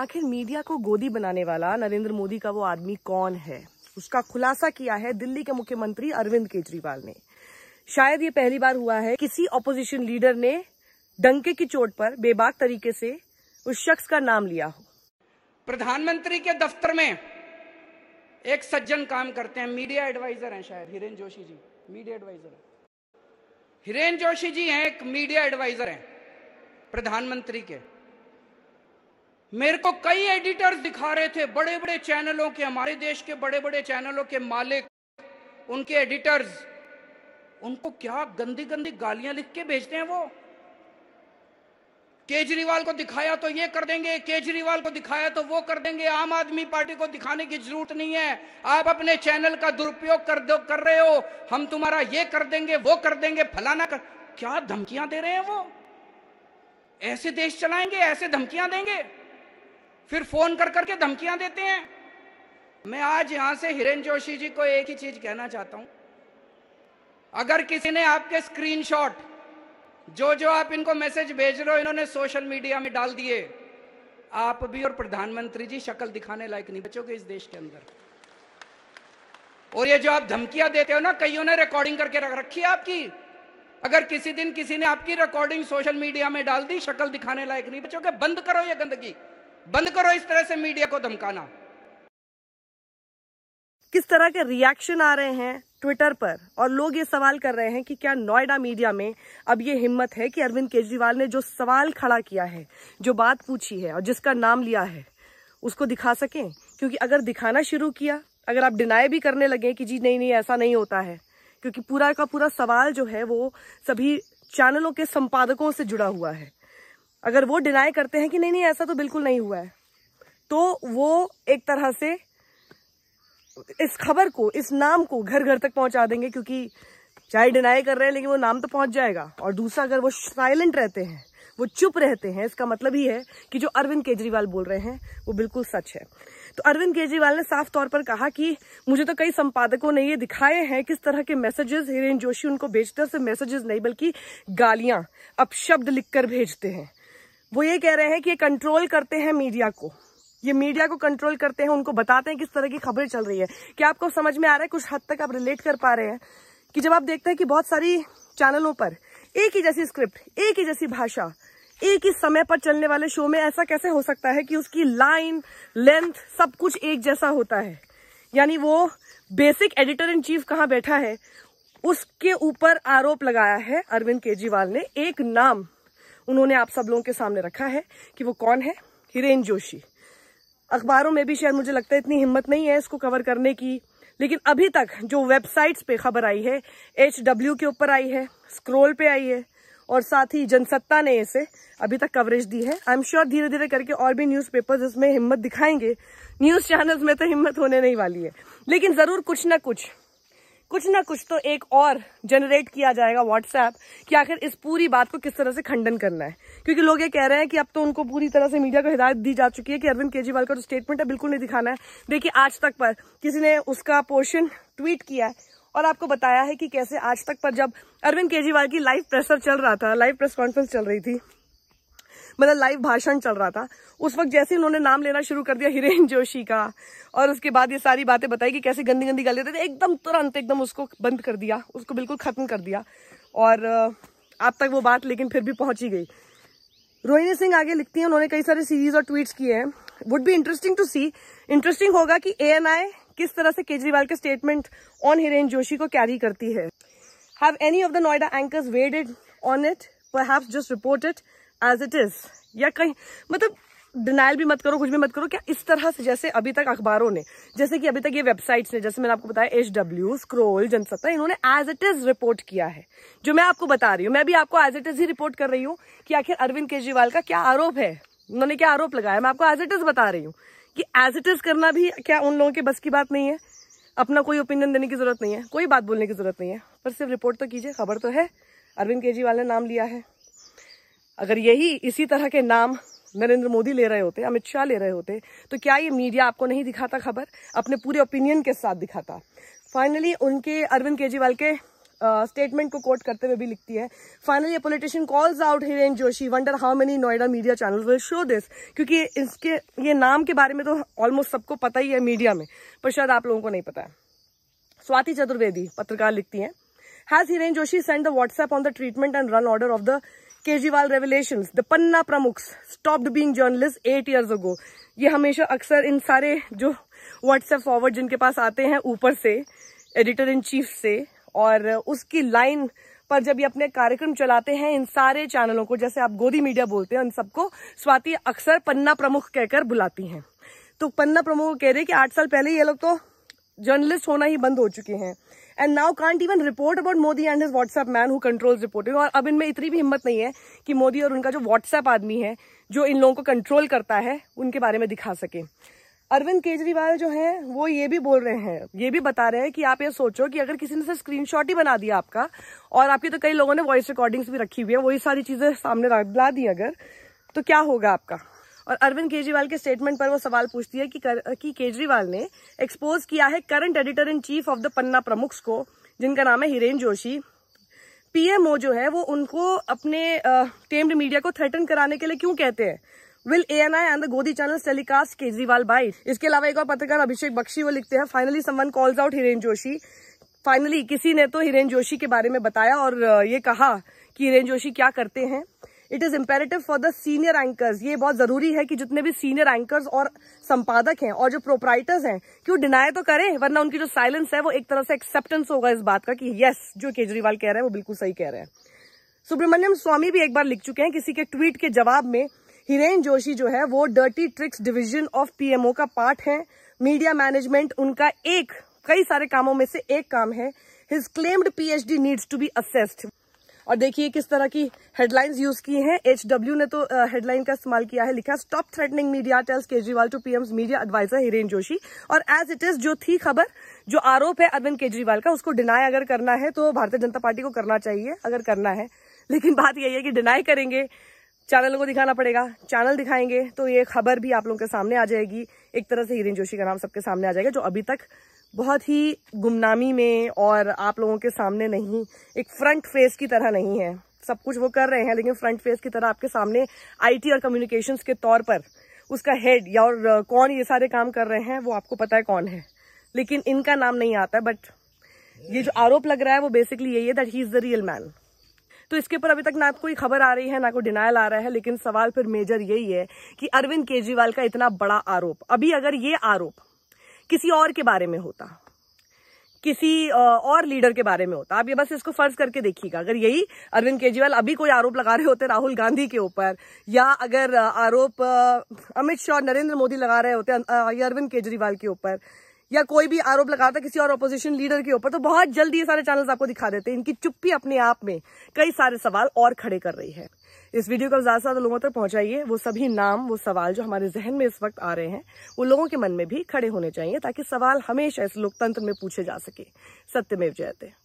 आखिर मीडिया को गोदी बनाने वाला नरेंद्र मोदी का वो आदमी कौन है उसका खुलासा किया है दिल्ली के मुख्यमंत्री अरविंद केजरीवाल ने शायद ये पहली बार हुआ है किसी ऑपोजिशन लीडर ने डंके की चोट पर बेबाक तरीके से उस शख्स का नाम लिया हो प्रधानमंत्री के दफ्तर में एक सज्जन काम करते हैं मीडिया एडवाइजर हैं शायद हिरेन जोशी जी मीडिया एडवाइजर है हिरेन जोशी जी हैं एक मीडिया एडवाइजर हैं प्रधानमंत्री के मेरे को कई एडिटर्स दिखा रहे थे बड़े बड़े चैनलों के हमारे देश के बड़े बड़े चैनलों के मालिक उनके एडिटर्स उनको क्या गंदी गंदी गालियां लिख के भेजते हैं वो केजरीवाल को दिखाया तो ये कर देंगे केजरीवाल को दिखाया तो वो कर देंगे आम आदमी पार्टी को दिखाने की जरूरत नहीं है आप अपने चैनल का दुरुपयोग कर दो कर रहे हो हम तुम्हारा ये कर देंगे वो कर देंगे फलाना कर क्या धमकियां दे रहे हैं वो ऐसे देश चलाएंगे ऐसे धमकियां देंगे फिर फोन कर करके धमकियां देते हैं मैं आज यहां से हिरेन जोशी जी को एक ही चीज कहना चाहता हूं अगर किसी ने आपके स्क्रीनशॉट जो जो आप इनको मैसेज भेज रहे हो इन्होंने सोशल मीडिया में डाल दिए आप भी और प्रधानमंत्री जी शक्ल दिखाने लायक नहीं बचोगे इस देश के अंदर और ये जो आप धमकियां देते हो ना कईयों ने रिकॉर्डिंग करके रख रखी है आपकी अगर किसी दिन किसी ने आपकी रिकॉर्डिंग सोशल मीडिया में डाल दी शक्ल दिखाने लायक नहीं बचोगे बंद करो ये गंदगी बंद करो इस तरह से मीडिया को धमकाना किस तरह के रिएक्शन आ रहे हैं ट्विटर पर और लोग ये सवाल कर रहे हैं कि क्या नोएडा मीडिया में अब ये हिम्मत है कि अरविंद केजरीवाल ने जो सवाल खड़ा किया है जो बात पूछी है और जिसका नाम लिया है उसको दिखा सकें क्योंकि अगर दिखाना शुरू किया अगर आप डिनाई भी करने लगे कि जी नहीं नहीं ऐसा नहीं होता है क्योंकि पूरा का पूरा सवाल जो है वो सभी चैनलों के संपादकों से जुड़ा हुआ है अगर वो डिनाई करते हैं कि नहीं नहीं ऐसा तो बिल्कुल नहीं हुआ है तो वो एक तरह से इस खबर को इस नाम को घर घर तक पहुंचा देंगे क्योंकि चाहे डिनाई कर रहे हैं लेकिन वो नाम तो पहुंच जाएगा और दूसरा अगर वो साइलेंट रहते हैं वो चुप रहते हैं इसका मतलब ही है कि जो अरविंद केजरीवाल बोल रहे हैं वो बिल्कुल सच है तो अरविंद केजरीवाल ने साफ तौर पर कहा कि मुझे तो कई संपादकों ने ये दिखाए हैं किस तरह के मैसेजेस हिरेन जोशी उनको भेजते हैं सिर्फ मैसेजेस नहीं बल्कि गालियां अपशब्द लिखकर भेजते हैं वो ये कह रहे हैं कि ये कंट्रोल करते हैं मीडिया को ये मीडिया को कंट्रोल करते हैं उनको बताते हैं किस तरह की खबरें चल रही है क्या आपको समझ में आ रहा है कुछ हद तक आप रिलेट कर पा रहे हैं कि जब आप देखते हैं कि बहुत सारी चैनलों पर एक ही जैसी स्क्रिप्ट एक ही जैसी भाषा एक ही समय पर चलने वाले शो में ऐसा कैसे हो सकता है कि उसकी लाइन लेंथ सब कुछ एक जैसा होता है यानी वो बेसिक एडिटर इन चीफ कहाँ बैठा है उसके ऊपर आरोप लगाया है अरविंद केजरीवाल ने एक नाम उन्होंने आप सब लोगों के सामने रखा है कि वो कौन है हिरेन जोशी अखबारों में भी शायद मुझे लगता है इतनी हिम्मत नहीं है इसको कवर करने की लेकिन अभी तक जो वेबसाइट्स पे खबर आई है एच डब्ल्यू के ऊपर आई है स्क्रोल पे आई है और साथ ही जनसत्ता ने इसे अभी तक कवरेज दी है आई एम श्योर धीरे धीरे करके और भी न्यूज पेपर इसमें हिम्मत दिखाएंगे न्यूज चैनल्स में तो हिम्मत होने नहीं वाली है लेकिन जरूर कुछ ना कुछ कुछ ना कुछ तो एक और जनरेट किया जाएगा व्हाट्सएप कि आखिर इस पूरी बात को किस तरह से खंडन करना है क्योंकि लोग ये कह रहे हैं कि अब तो उनको पूरी तरह से मीडिया को हिदायत दी जा चुकी है कि अरविंद केजरीवाल का जो तो स्टेटमेंट है बिल्कुल नहीं दिखाना है देखिए आज तक पर किसी ने उसका पोर्शन ट्वीट किया है और आपको बताया है कि कैसे आज तक पर जब अरविंद केजरीवाल की लाइव प्रेसर चल रहा था लाइव प्रेस कॉन्फ्रेंस चल रही थी मतलब लाइव भाषण चल रहा था उस वक्त जैसे उन्होंने नाम लेना शुरू कर दिया हिरेन जोशी का और उसके बाद ये सारी बातें बताई कि कैसे गंदी गंदी गाली देते थे एकदम तुरंत एकदम उसको बंद कर दिया उसको बिल्कुल ख़त्म कर दिया और अब तक वो बात लेकिन फिर भी पहुंची गई रोहिणी सिंह आगे लिखती हैं उन्होंने कई सारे सीरीज और ट्वीट किए हैं would be interesting to see interesting होगा कि ए किस तरह से केजरीवाल के स्टेटमेंट ऑन हिरेन जोशी को कैरी करती है have any of the Noida anchors weighed on it perhaps just report it as it is या कहीं मतलब डिनाइल भी मत करो कुछ भी मत करो क्या इस तरह से जैसे अभी तक अखबारों ने जैसे कि अभी तक ये वेबसाइट्स ने जैसे मैंने आपको बताया एच डब्ल्यू स्क्रोल जनसत्ता इन्होंने एज इट इज रिपोर्ट किया है जो मैं आपको बता रही हूँ मैं भी आपको एज इट इज ही रिपोर्ट कर रही हूँ कि आखिर अरविंद केजरीवाल का क्या आरोप है उन्होंने क्या आरोप लगाया मैं आपको एज इट इज बता रही हूँ कि एज इट इज करना भी क्या उन लोगों के बस की बात नहीं है अपना कोई ओपिनियन देने की जरूरत नहीं है कोई बात बोलने की जरूरत नहीं है पर सिर्फ रिपोर्ट तो कीजिए खबर तो है अरविंद केजरीवाल ने नाम लिया है अगर यही इसी तरह के नाम नरेंद्र मोदी ले रहे होते अमित शाह ले रहे होते तो क्या ये मीडिया आपको नहीं दिखाता खबर अपने पूरे ओपिनियन के साथ दिखाता फाइनली उनके अरविंद केजरीवाल के स्टेटमेंट uh, को कोट करते हुए भी लिखती है finally politician calls out Hiren Joshi wonder how many Noida media channel will show this क्योंकि इसके ये नाम के बारे में तो ऑलमोस्ट सबको पता ही है मीडिया में पर शायद आप लोगों को नहीं पता है स्वाति चतुर्वेदी पत्रकार लिखती हैं has Hiren Joshi sent the WhatsApp on the treatment and run order of the Kejriwal revelation the panna pramukh stop being journalist eight years ago ये हमेशा अक्सर इन सारे जो व्हाट्सएप फॉरवर्ड जिनके पास आते हैं ऊपर से एडिटर इन चीफ से और उसकी लाइन पर जब ये अपने कार्यक्रम चलाते हैं इन सारे चैनलों को जैसे आप गोदी मीडिया बोलते हैं उन सबको स्वाति अक्सर पन्ना प्रमुख कहकर बुलाती हैं तो पन्ना प्रमुख कह रहे हैं कि आठ साल पहले ये लोग तो जर्नलिस्ट होना ही बंद हो चुके हैं and now can't even report about Modi and his WhatsApp man who controls reporting और अब इनमें इतनी भी हिम्मत नहीं है कि मोदी और उनका जो व्हाट्सएप आदमी है जो इन लोगों को कंट्रोल करता है उनके बारे में दिखा सके अरविंद केजरीवाल जो है वो ये भी बोल रहे हैं ये भी बता रहे हैं कि आप ये सोचो कि अगर किसी ने सिर्फ स्क्रीनशॉट ही बना दिया आपका और आपकी तो कई लोगों ने वॉइस रिकॉर्डिंग्स भी रखी हुई है वही सारी चीजें सामने ला दी अगर तो क्या होगा आपका और अरविंद केजरीवाल के स्टेटमेंट पर वो सवाल पूछती है कि, कि केजरीवाल ने एक्सपोज किया है current editor in chief of the panna pramukh को जिनका नाम है हिरेन जोशी पीएमओ जो है वो उनको अपने टेम्ड मीडिया को थ्रेटन कराने के लिए क्यों कहते हैं will A N I and the godi channel telecast Kejriwal byte इसके अलावा एक और पत्रकार अभिषेक बख्शी वो लिखते हैं finally someone calls out Hiren Joshi finally किसी ने तो हिरेन जोशी के बारे में बताया और ये कहा कि हिरेन जोशी क्या करते हैं it is imperative for the senior anchors ये बहुत जरूरी है कि जितने भी सीनियर एंकर्स और संपादक हैं और जो प्रोपराइटर्स हैं कि वो डिनाय तो करें वरना उनकी जो साइलेंस है वो एक तरह से एक्सेप्टेंस होगा इस बात का कि यस जो केजरीवाल कह रहे हैं वो बिल्कुल सही कह रहे हैं सुब्रमण्यम स्वामी भी एक बार लिख चुके हैं किसी के ट्वीट के जवाब में हिरेन जोशी जो है वो dirty tricks division of PMO का पार्ट है मीडिया मैनेजमेंट उनका एक कई सारे कामों में से एक काम है his claimed PhD needs to be assessed और देखिए किस तरह की हेडलाइंस यूज की हैं एच ने तो हेडलाइन uh, का इस्तेमाल किया है लिखा stop threatening media tells Kejriwal to PM media adviser Hiren Joshi और एज इट इज जो थी खबर जो आरोप है अरविंद केजरीवाल का उसको डिनाई अगर करना है तो भारतीय जनता पार्टी को करना चाहिए अगर करना है लेकिन बात यही है कि डिनाई करेंगे चैनल को दिखाना पड़ेगा चैनल दिखाएंगे तो ये खबर भी आप लोगों के सामने आ जाएगी एक तरह से हिरेन जोशी का नाम सबके सामने आ जाएगा जो अभी तक बहुत ही गुमनामी में और आप लोगों के सामने नहीं एक फ्रंट फेस की तरह नहीं है सब कुछ वो कर रहे हैं लेकिन फ्रंट फेस की तरह आपके सामने आईटी और कम्युनिकेशंस के तौर पर उसका हेड या और uh, कौन ये सारे काम कर रहे हैं वो आपको पता है कौन है लेकिन इनका नाम नहीं आता है बट ये जो आरोप लग रहा है वो बेसिकली यही है that he is the real man तो इसके ऊपर अभी तक ना कोई खबर आ रही है ना कोई डिनायल आ रहा है लेकिन सवाल फिर मेजर यही है कि अरविंद केजरीवाल का इतना बड़ा आरोप अभी अगर ये आरोप किसी और के बारे में होता किसी और लीडर के बारे में होता आप ये बस इसको फर्ज करके देखिएगा अगर यही अरविंद केजरीवाल अभी कोई आरोप लगा रहे होते राहुल गांधी के ऊपर या अगर आरोप अमित शाह नरेंद्र मोदी लगा रहे होते या अरविंद केजरीवाल के ऊपर या कोई भी आरोप लगाता है किसी और अपोजिशन लीडर के ऊपर तो बहुत जल्दी ये सारे चैनल्स आपको दिखा देते हैं इनकी चुप्पी अपने आप में कई सारे सवाल और खड़े कर रही है इस वीडियो को ज्यादा से ज्यादा लोगों तक पहुंचाइए वो सभी नाम वो सवाल जो हमारे जहन में इस वक्त आ रहे हैं वो लोगों के मन में भी खड़े होने चाहिए ताकि सवाल हमेशा इस लोकतंत्र में पूछे जा सके सत्य में जयते